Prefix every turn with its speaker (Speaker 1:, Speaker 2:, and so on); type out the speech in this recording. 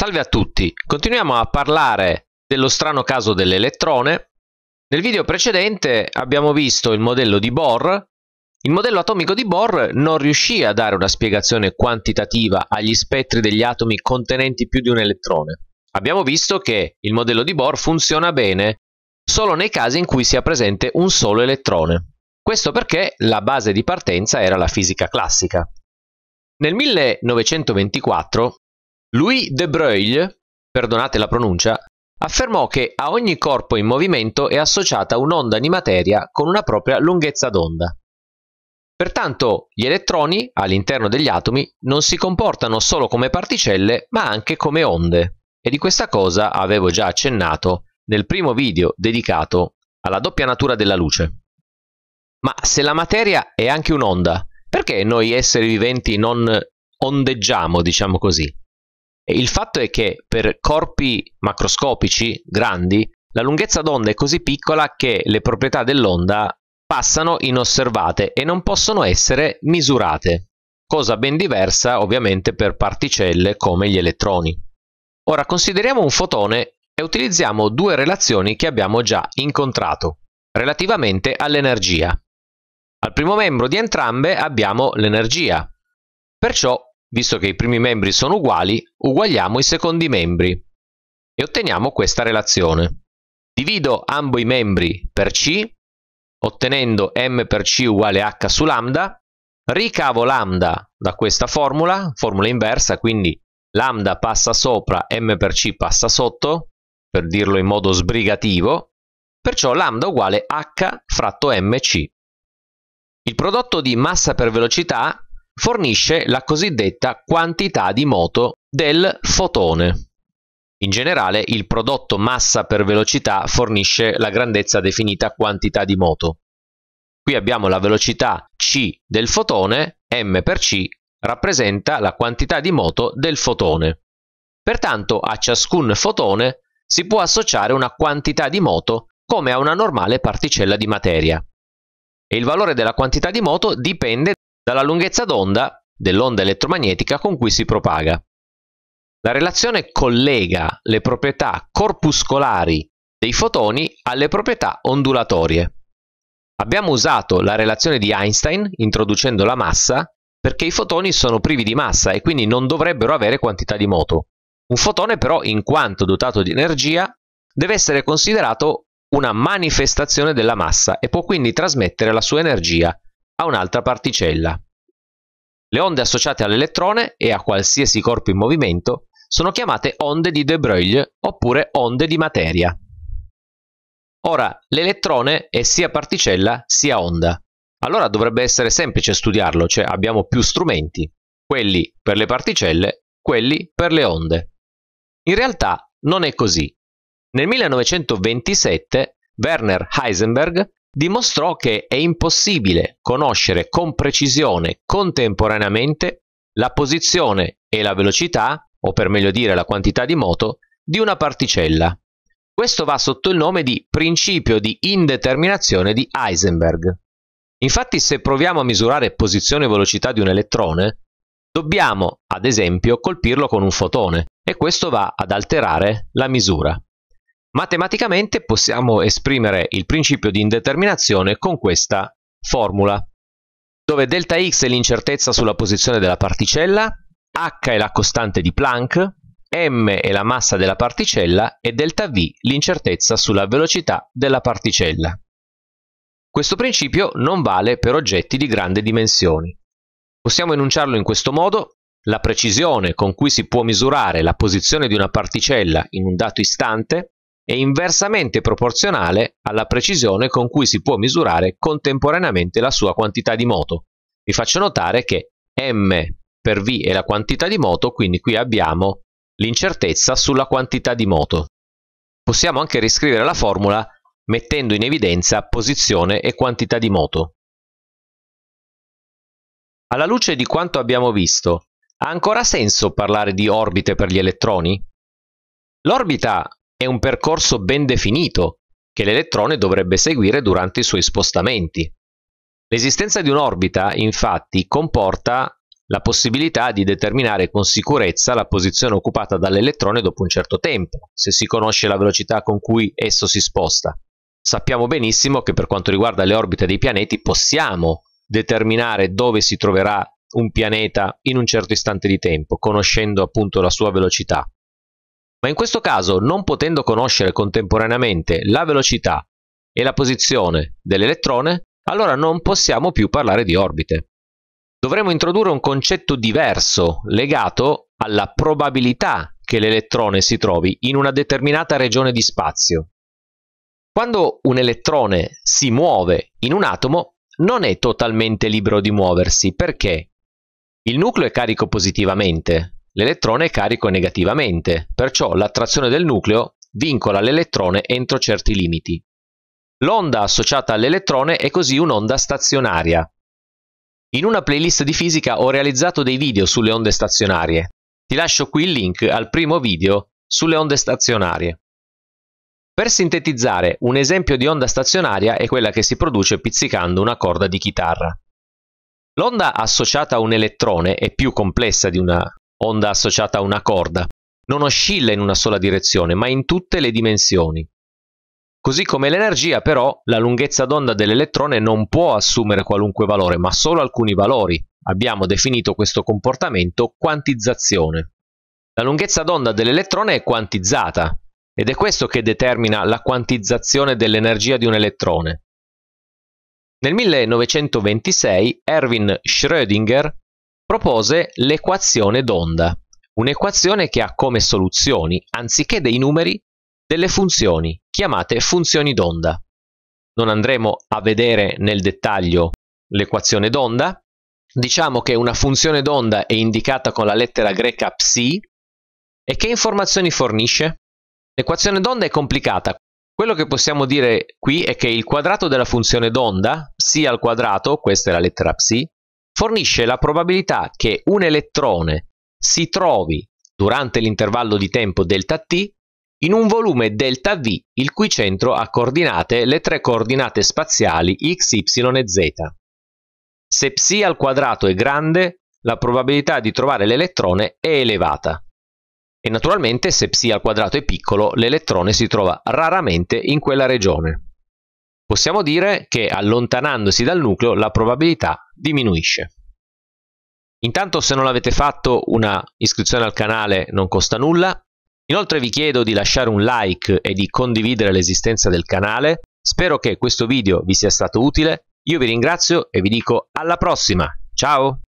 Speaker 1: Salve a tutti, continuiamo a parlare dello strano caso dell'elettrone. Nel video precedente abbiamo visto il modello di Bohr. Il modello atomico di Bohr non riuscì a dare una spiegazione quantitativa agli spettri degli atomi contenenti più di un elettrone. Abbiamo visto che il modello di Bohr funziona bene solo nei casi in cui sia presente un solo elettrone. Questo perché la base di partenza era la fisica classica. Nel 1924 Louis de Broglie, perdonate la pronuncia, affermò che a ogni corpo in movimento è associata un'onda di materia con una propria lunghezza d'onda. Pertanto gli elettroni all'interno degli atomi non si comportano solo come particelle ma anche come onde e di questa cosa avevo già accennato nel primo video dedicato alla doppia natura della luce. Ma se la materia è anche un'onda, perché noi esseri viventi non ondeggiamo, diciamo così? Il fatto è che per corpi macroscopici grandi la lunghezza d'onda è così piccola che le proprietà dell'onda passano inosservate e non possono essere misurate, cosa ben diversa ovviamente per particelle come gli elettroni. Ora consideriamo un fotone e utilizziamo due relazioni che abbiamo già incontrato relativamente all'energia. Al primo membro di entrambe abbiamo l'energia, perciò visto che i primi membri sono uguali, uguagliamo i secondi membri e otteniamo questa relazione. Divido ambo i membri per C, ottenendo m per C uguale h su lambda, ricavo lambda da questa formula, formula inversa, quindi lambda passa sopra, m per C passa sotto, per dirlo in modo sbrigativo, perciò lambda uguale h fratto mc. Il prodotto di massa per velocità fornisce la cosiddetta quantità di moto del fotone. In generale il prodotto massa per velocità fornisce la grandezza definita quantità di moto. Qui abbiamo la velocità c del fotone, m per c rappresenta la quantità di moto del fotone. Pertanto a ciascun fotone si può associare una quantità di moto come a una normale particella di materia. E il valore della quantità di moto dipende dalla lunghezza d'onda dell'onda elettromagnetica con cui si propaga. La relazione collega le proprietà corpuscolari dei fotoni alle proprietà ondulatorie. Abbiamo usato la relazione di Einstein, introducendo la massa, perché i fotoni sono privi di massa e quindi non dovrebbero avere quantità di moto. Un fotone però, in quanto dotato di energia, deve essere considerato una manifestazione della massa e può quindi trasmettere la sua energia a un'altra particella. Le onde associate all'elettrone e a qualsiasi corpo in movimento sono chiamate onde di De Broglie oppure onde di materia. Ora, l'elettrone è sia particella sia onda. Allora dovrebbe essere semplice studiarlo, cioè abbiamo più strumenti, quelli per le particelle, quelli per le onde. In realtà non è così. Nel 1927 Werner Heisenberg dimostrò che è impossibile conoscere con precisione contemporaneamente la posizione e la velocità, o per meglio dire la quantità di moto, di una particella. Questo va sotto il nome di principio di indeterminazione di Heisenberg. Infatti se proviamo a misurare posizione e velocità di un elettrone, dobbiamo, ad esempio, colpirlo con un fotone e questo va ad alterare la misura. Matematicamente possiamo esprimere il principio di indeterminazione con questa formula, dove Δx è l'incertezza sulla posizione della particella, h è la costante di Planck, m è la massa della particella e Δv l'incertezza sulla velocità della particella. Questo principio non vale per oggetti di grandi dimensioni. Possiamo enunciarlo in questo modo la precisione con cui si può misurare la posizione di una particella in un dato istante è inversamente proporzionale alla precisione con cui si può misurare contemporaneamente la sua quantità di moto. Vi faccio notare che m per v è la quantità di moto, quindi qui abbiamo l'incertezza sulla quantità di moto. Possiamo anche riscrivere la formula mettendo in evidenza posizione e quantità di moto. Alla luce di quanto abbiamo visto, ha ancora senso parlare di orbite per gli elettroni? L'orbita è un percorso ben definito che l'elettrone dovrebbe seguire durante i suoi spostamenti. L'esistenza di un'orbita, infatti, comporta la possibilità di determinare con sicurezza la posizione occupata dall'elettrone dopo un certo tempo, se si conosce la velocità con cui esso si sposta. Sappiamo benissimo che per quanto riguarda le orbite dei pianeti possiamo determinare dove si troverà un pianeta in un certo istante di tempo, conoscendo appunto la sua velocità ma in questo caso non potendo conoscere contemporaneamente la velocità e la posizione dell'elettrone, allora non possiamo più parlare di orbite. Dovremmo introdurre un concetto diverso legato alla probabilità che l'elettrone si trovi in una determinata regione di spazio. Quando un elettrone si muove in un atomo, non è totalmente libero di muoversi perché il nucleo è carico positivamente, L'elettrone è carico negativamente, perciò l'attrazione del nucleo vincola l'elettrone entro certi limiti. L'onda associata all'elettrone è così un'onda stazionaria. In una playlist di fisica ho realizzato dei video sulle onde stazionarie. Ti lascio qui il link al primo video sulle onde stazionarie. Per sintetizzare, un esempio di onda stazionaria è quella che si produce pizzicando una corda di chitarra. L'onda associata a un elettrone è più complessa di una onda associata a una corda, non oscilla in una sola direzione, ma in tutte le dimensioni. Così come l'energia, però, la lunghezza d'onda dell'elettrone non può assumere qualunque valore, ma solo alcuni valori. Abbiamo definito questo comportamento quantizzazione. La lunghezza d'onda dell'elettrone è quantizzata ed è questo che determina la quantizzazione dell'energia di un elettrone. Nel 1926 Erwin Schrödinger propose l'equazione d'onda, un'equazione che ha come soluzioni, anziché dei numeri, delle funzioni, chiamate funzioni d'onda. Non andremo a vedere nel dettaglio l'equazione d'onda, diciamo che una funzione d'onda è indicata con la lettera greca psi e che informazioni fornisce? L'equazione d'onda è complicata. Quello che possiamo dire qui è che il quadrato della funzione d'onda, psi al quadrato, questa è la lettera psi, fornisce la probabilità che un elettrone si trovi durante l'intervallo di tempo delta t in un volume delta V il cui centro ha coordinate le tre coordinate spaziali x, y e z. Se psi al quadrato è grande, la probabilità di trovare l'elettrone è elevata. E naturalmente se psi al quadrato è piccolo, l'elettrone si trova raramente in quella regione. Possiamo dire che allontanandosi dal nucleo la probabilità diminuisce. Intanto se non l'avete fatto una iscrizione al canale non costa nulla, inoltre vi chiedo di lasciare un like e di condividere l'esistenza del canale, spero che questo video vi sia stato utile, io vi ringrazio e vi dico alla prossima, ciao!